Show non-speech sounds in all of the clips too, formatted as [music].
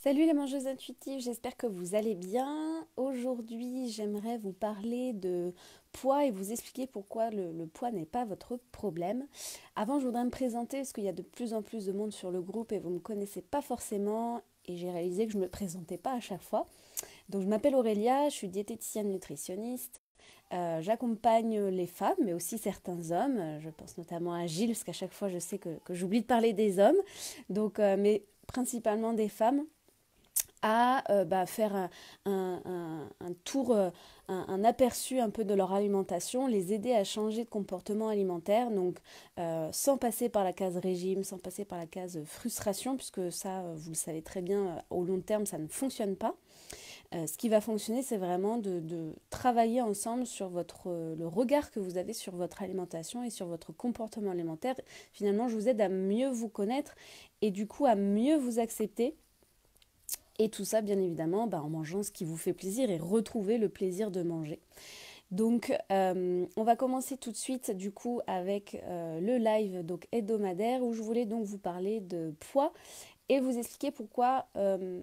Salut les mangeuses intuitives, j'espère que vous allez bien. Aujourd'hui, j'aimerais vous parler de poids et vous expliquer pourquoi le, poids n'est pas votre problème. Avant, je voudrais me présenter parce qu'il y a de plus en plus de monde sur le groupe et vous ne me connaissez pas forcément et j'ai réalisé que je ne me présentais pas à chaque fois. Donc, je m'appelle Aurélia, je suis diététicienne nutritionniste. Euh, j'accompagne les femmes, mais aussi certains hommes. Je pense notamment à Gilles, parce qu'à chaque fois, je sais que, j'oublie de parler des hommes. Donc, euh, mais principalement des femmes à euh, bah, faire un, tour, euh, un, aperçu un peu de leur alimentation, les aider à changer de comportement alimentaire, donc euh, sans passer par la case régime, sans passer par la case frustration, puisque ça, vous le savez très bien, au long terme, ça ne fonctionne pas. ce qui va fonctionner, c'est vraiment de, travailler ensemble sur votre, le regard que vous avez sur votre alimentation et sur votre comportement alimentaire. Finalement, je vous aide à mieux vous connaître et du coup à mieux vous accepter et tout ça, bien évidemment, bah, en mangeant ce qui vous fait plaisir et retrouver le plaisir de manger. Donc, euh, on va commencer tout de suite, du coup, avec euh, le live donc hebdomadaire où je voulais donc vous parler de poids et vous expliquer pourquoi euh,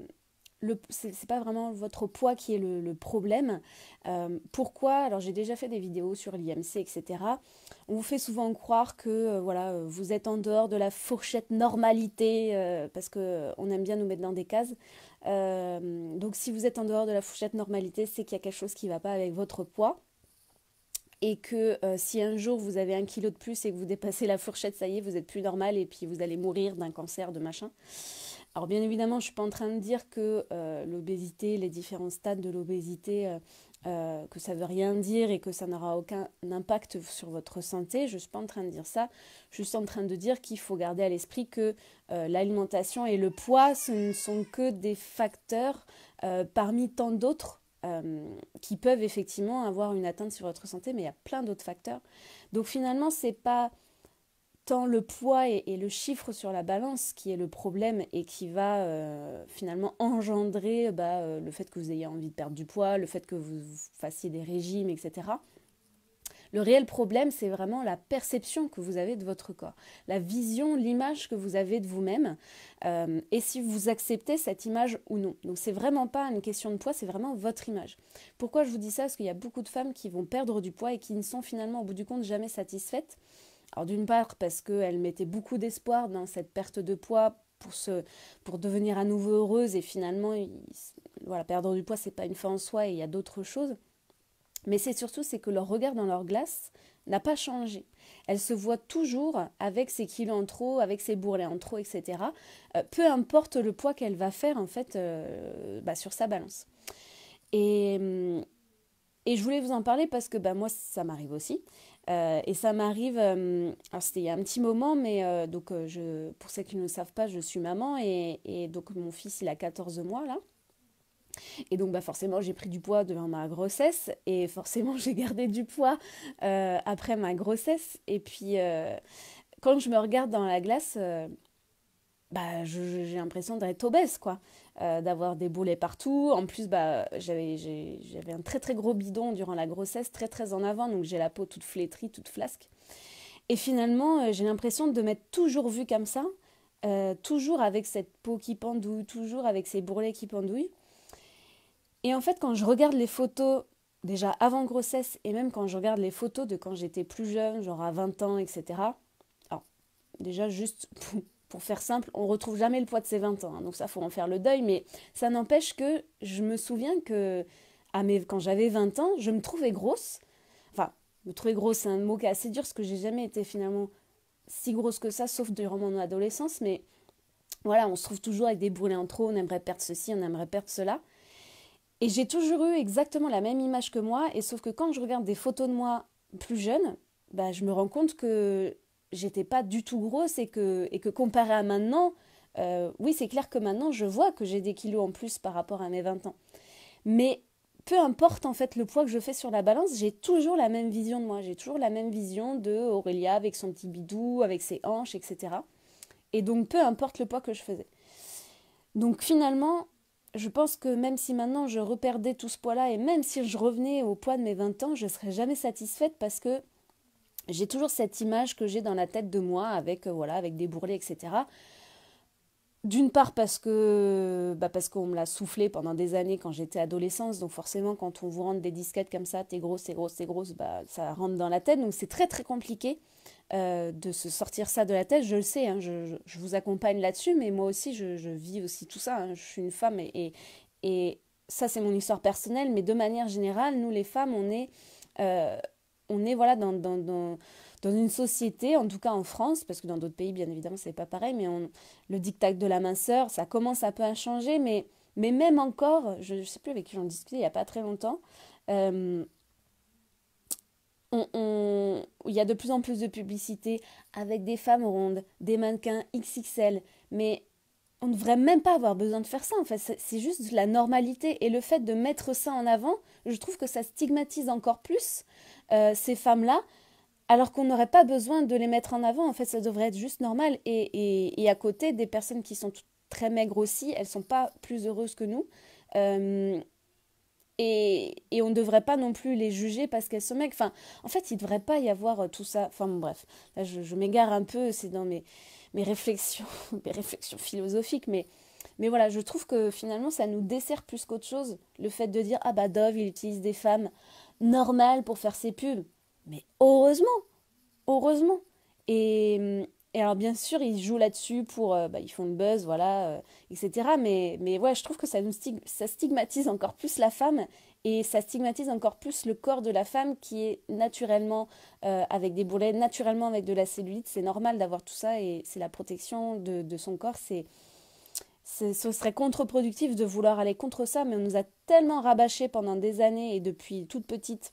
le c'est pas vraiment votre poids qui est le, problème. pourquoi Alors j'ai déjà fait des vidéos sur l'IMC, etc. On vous fait souvent croire que voilà, vous êtes en dehors de la fourchette normalité, parce qu'on aime bien nous mettre dans des cases. Euh, donc si vous êtes en dehors de la fourchette normalité, c'est qu'il y a quelque chose qui ne va pas avec votre poids et que euh, si un jour vous avez un kilo de plus et que vous dépassez la fourchette, ça y est, vous êtes plus normal et puis vous allez mourir d'un cancer, de machin. Alors bien évidemment, je ne suis pas en train de dire que euh, l'obésité, les différents stades de l'obésité, euh, que ça veut rien dire et que ça n'aura aucun impact sur votre santé. Je ne suis pas en train de dire ça. Je suis en train de dire qu'il faut garder à l'esprit que euh, l'alimentation et le poids, ce ne sont que des facteurs euh, parmi tant d'autres qui peuvent effectivement avoir une atteinte sur votre santé, mais il y a plein d'autres facteurs. Donc finalement, ce n'est pas tant le poids et, le chiffre sur la balance qui est le problème et qui va euh, finalement engendrer euh, bah, euh, le fait que vous ayez envie de perdre du poids, le fait que vous, fassiez des régimes, etc. Le réel problème, c'est vraiment la perception que vous avez de votre corps, la vision, l'image que vous avez de vous-même, et si vous acceptez cette image ou non. Donc c'est vraiment pas une question de poids, c'est vraiment votre image. Pourquoi je vous dis ça Parce qu'il y a beaucoup de femmes qui vont perdre du poids et qui ne sont finalement au bout du compte jamais satisfaites alors d'une part parce qu'elle mettait beaucoup d'espoir dans cette perte de poids pour, se, pour devenir à nouveau heureuse et finalement, voilà, perdre du poids, c'est pas une fin en soi et il y a d'autres choses. Mais c'est surtout c'est que leur regard dans leur glace n'a pas changé. Elle se voit toujours avec ses kilos en trop, avec ses bourrelets en trop, etc. Euh, peu importe le poids qu'elle va faire en fait euh, bah, sur sa balance. Et, hum, et je voulais vous en parler parce que bah, moi ça m'arrive aussi. Euh, et ça m'arrive, euh, alors c'était il y a un petit moment, mais euh, donc je, pour ceux qui ne le savent pas, je suis maman et, donc mon fils il a 14 mois là. Et donc bah forcément j'ai pris du poids devant ma grossesse et forcément [laughs] j'ai gardé du poids après ma grossesse. Et puis quand je me regarde dans la glace, bah j'ai l'impression d'être obèse quoi. Euh, d'avoir des boulets partout. En plus, bah, j'avais un très très gros bidon durant la grossesse, très très en avant, donc j'ai la peau toute flétrie, toute flasque. Et finalement, euh, j'ai l'impression de m'être toujours vue comme ça, euh, toujours avec cette peau qui pendouille, toujours avec ces bourrelets qui pendouillent. Et en fait, quand je regarde les photos, déjà avant grossesse, et même quand je regarde les photos de quand j'étais plus jeune, genre à 20 ans, etc., alors déjà juste pour faire simple, on retrouve jamais le poids de ses 20 ans, hein. donc ça faut en faire le deuil, mais ça n'empêche que je me souviens que à mes, quand j'avais 20 ans, je me trouvais grosse. Enfin, me trouver grosse, c'est un mot qui est assez dur, parce que j'ai jamais été finalement si grosse que ça, sauf durant mon adolescence, mais voilà, on se trouve toujours avec des brûlés en trop, on aimerait perdre ceci, on aimerait perdre cela. Et j'ai toujours eu exactement la même image que moi, et sauf que quand je regarde des photos de moi plus jeune, bah, je me rends compte que j'étais pas du tout grosse et que, et comparé à maintenant, euh, oui, c'est clair que maintenant je vois que j'ai des kilos en plus par rapport à mes 20 ans. Mais peu importe en fait le poids que je fais sur la balance, j'ai toujours la même vision de moi. J'ai toujours la même vision de Aurélia avec son petit bidou, avec ses hanches, etc. Et donc peu importe le poids que je faisais. Donc finalement, je pense que même si maintenant je reperdais tout ce poids-là et même si je revenais au poids de mes 20 ans, je serais jamais satisfaite parce que j'ai toujours cette image que j'ai dans la tête de moi avec, euh, voilà, avec des bourrelets, etc. D'une part parce que bah, parce qu'on me l'a soufflé pendant des années quand j'étais adolescente. donc forcément quand on vous rentre des disquettes comme ça, t'es grosse, t'es grosse, t'es grosse, bah ça rentre dans la tête, donc c'est très très compliqué euh, de se sortir ça de la tête. Je le sais, hein, je, vous accompagne là-dessus, mais moi aussi je, vis aussi tout ça. Hein. je suis une femme et, et, ça c'est mon histoire personnelle, mais de manière générale, nous les femmes, on est euh, on est voilà dans, une société, en tout cas en France, parce que dans d'autres pays, bien évidemment, ce n'est pas pareil, mais on, le diktat de la minceur, ça commence un peu à changer, mais, mais même encore, je ne sais plus avec qui j'en discutais il n'y a pas très longtemps, euh, il y a de plus en plus de publicités avec des femmes rondes, des mannequins XXL, mais on ne devrait même pas avoir besoin de faire ça. En fait, c'est juste la normalité. Et le fait de mettre ça en avant, je trouve que ça stigmatise encore plus euh, ces femmes-là, alors qu'on n'aurait pas besoin de les mettre en avant. En fait, ça devrait être juste normal. Et, à côté, des personnes qui sont très maigres aussi, elles ne sont pas plus heureuses que nous. Euh, et, on ne devrait pas non plus les juger parce qu'elles sont maigres. Enfin, en fait, il ne devrait pas y avoir tout ça. Enfin, bref, là, je m'égare un peu, c'est dans mes mes réflexions, [laughs] mes réflexions philosophiques, mais, mais voilà, je trouve que finalement ça nous dessert plus qu'autre chose, le fait de dire ah bah Dove, il utilise des femmes normales pour faire ses pubs. Mais heureusement, heureusement. Et, hum, et alors, bien sûr, ils jouent là-dessus pour. Euh, bah, ils font le buzz, voilà, euh, etc. Mais, mais ouais, je trouve que ça, nous ça stigmatise encore plus la femme et ça stigmatise encore plus le corps de la femme qui est naturellement euh, avec des boulets, naturellement avec de la cellulite. C'est normal d'avoir tout ça et c'est la protection de, de son corps. C'est. Ce serait contre-productif de vouloir aller contre ça, mais on nous a tellement rabâché pendant des années et depuis toute petite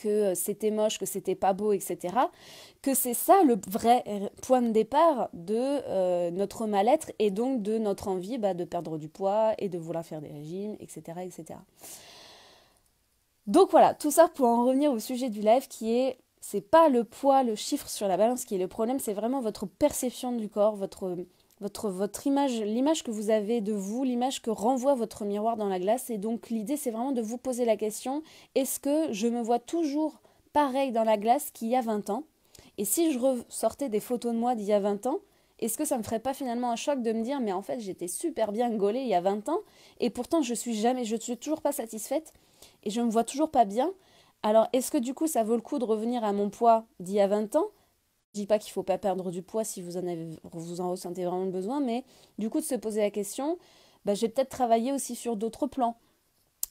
que euh, c'était moche, que c'était pas beau, etc. Que c'est ça le vrai point de départ de euh, notre mal-être et donc de notre envie bah, de perdre du poids et de vouloir faire des régimes, etc. etc. Donc voilà, tout ça pour en revenir au sujet du live qui est c'est pas le poids, le chiffre sur la balance qui est le problème, c'est vraiment votre perception du corps, votre votre, votre image, l'image que vous avez de vous, l'image que renvoie votre miroir dans la glace. Et donc l'idée, c'est vraiment de vous poser la question, est-ce que je me vois toujours pareil dans la glace qu'il y a 20 ans Et si je ressortais des photos de moi d'il y a 20 ans, est-ce que ça me ferait pas finalement un choc de me dire, mais en fait, j'étais super bien gaulée il y a 20 ans, et pourtant je suis jamais, je suis toujours pas satisfaite, et je me vois toujours pas bien. Alors, est-ce que du coup, ça vaut le coup de revenir à mon poids d'il y a 20 ans dis pas qu'il faut pas perdre du poids si vous en, avez, vous en ressentez vraiment le besoin, mais du coup de se poser la question, bah, je peut-être travaillé aussi sur d'autres plans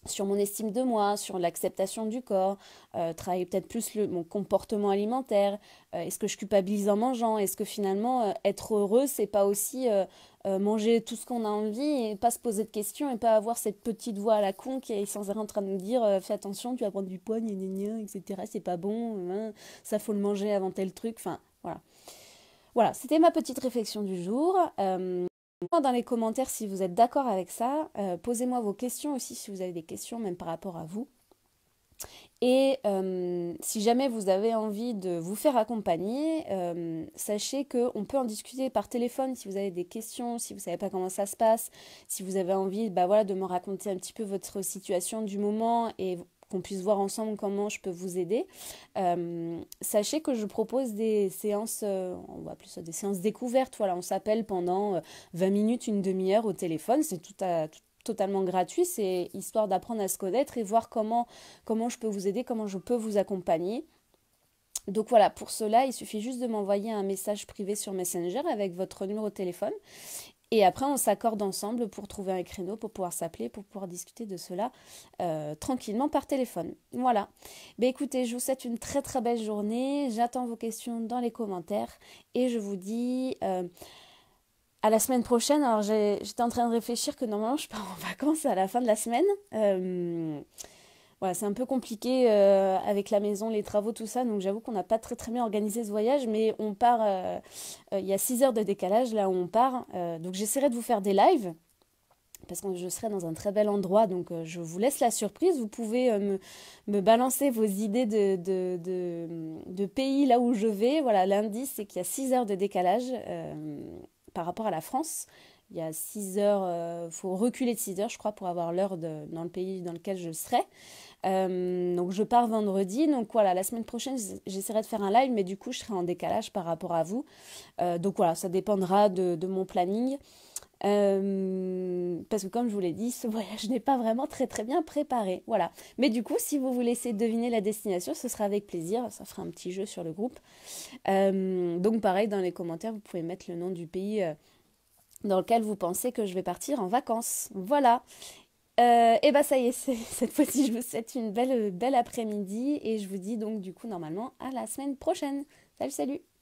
sur mon estime de moi, sur l'acceptation du corps, euh, travailler peut-être plus le, mon comportement alimentaire, euh, est-ce que je culpabilise en mangeant, est-ce que finalement euh, être heureux c'est pas aussi euh, manger tout ce qu'on a envie et pas se poser de questions et pas avoir cette petite voix à la con qui est sans arrêt en train de nous dire fais attention tu vas prendre du poids, gna, gna, gna, etc c'est pas bon, hein, ça faut le manger avant tel truc, enfin voilà. Voilà, c'était ma petite réflexion du jour. Euh, dans les commentaires si vous êtes d'accord avec ça. Euh, posez-moi vos questions aussi si vous avez des questions, même par rapport à vous. Et euh, si jamais vous avez envie de vous faire accompagner, sachez qu'on peut en discuter par téléphone si vous avez des questions, si vous ne savez pas comment ça se passe, si vous avez envie bah voilà, de me raconter un petit peu votre situation du moment et qu'on puisse voir ensemble comment je peux vous aider. Euh, sachez que je propose des séances, euh, on va plus ça des séances découvertes. Voilà, on s'appelle pendant 20 euh, minutes, une demi-heure au téléphone. C'est tout à totalement gratuit, c'est histoire d'apprendre à se connaître et voir comment, comment je peux vous aider, comment je peux vous accompagner. Donc voilà, pour cela, il suffit juste de m'envoyer un message privé sur Messenger avec votre numéro de téléphone et après, on s'accorde ensemble pour trouver un créneau, pour pouvoir s'appeler, pour pouvoir discuter de cela euh, tranquillement par téléphone. Voilà. Ben écoutez, je vous souhaite une très très belle journée. J'attends vos questions dans les commentaires et je vous dis euh, à la semaine prochaine. Alors j'étais en train de réfléchir que normalement je pars en vacances à la fin de la semaine. Euh, voilà, c'est un peu compliqué euh, avec la maison, les travaux, tout ça. Donc j'avoue qu'on n'a pas très très bien organisé ce voyage, mais on part. Euh, euh, il y a 6 heures de décalage là où on part. donc j'essaierai de vous faire des lives parce que je serai dans un très bel endroit. Donc je vous laisse la surprise. Vous pouvez me, balancer vos idées de, de, pays là où je vais. Voilà, lundi, c'est qu'il y a 6 heures de décalage par rapport à la France il y a 6 heures, il euh, faut reculer de 6 heures, je crois, pour avoir l'heure dans le pays dans lequel je serai. Euh, donc je pars vendredi, donc voilà, la semaine prochaine j'essaierai de faire un live, mais du coup je serai en décalage par rapport à vous. Euh, donc voilà, ça dépendra de, de mon planning. parce que comme je vous l'ai dit, ce [laughs] voyage n'est pas vraiment très très bien préparé. Voilà. Mais du coup, si vous voulez laissez deviner la destination, ce sera avec plaisir. Ça fera un petit jeu sur le groupe. donc pareil, dans les commentaires, vous pouvez mettre le nom du pays dans lequel vous pensez que je vais partir en vacances. Voilà. et euh, eh bah ben, ça y est, [laughs] cette fois-ci je vous souhaite une belle, belle après-midi et je vous dis donc du coup normalement à la semaine prochaine. Salut, salut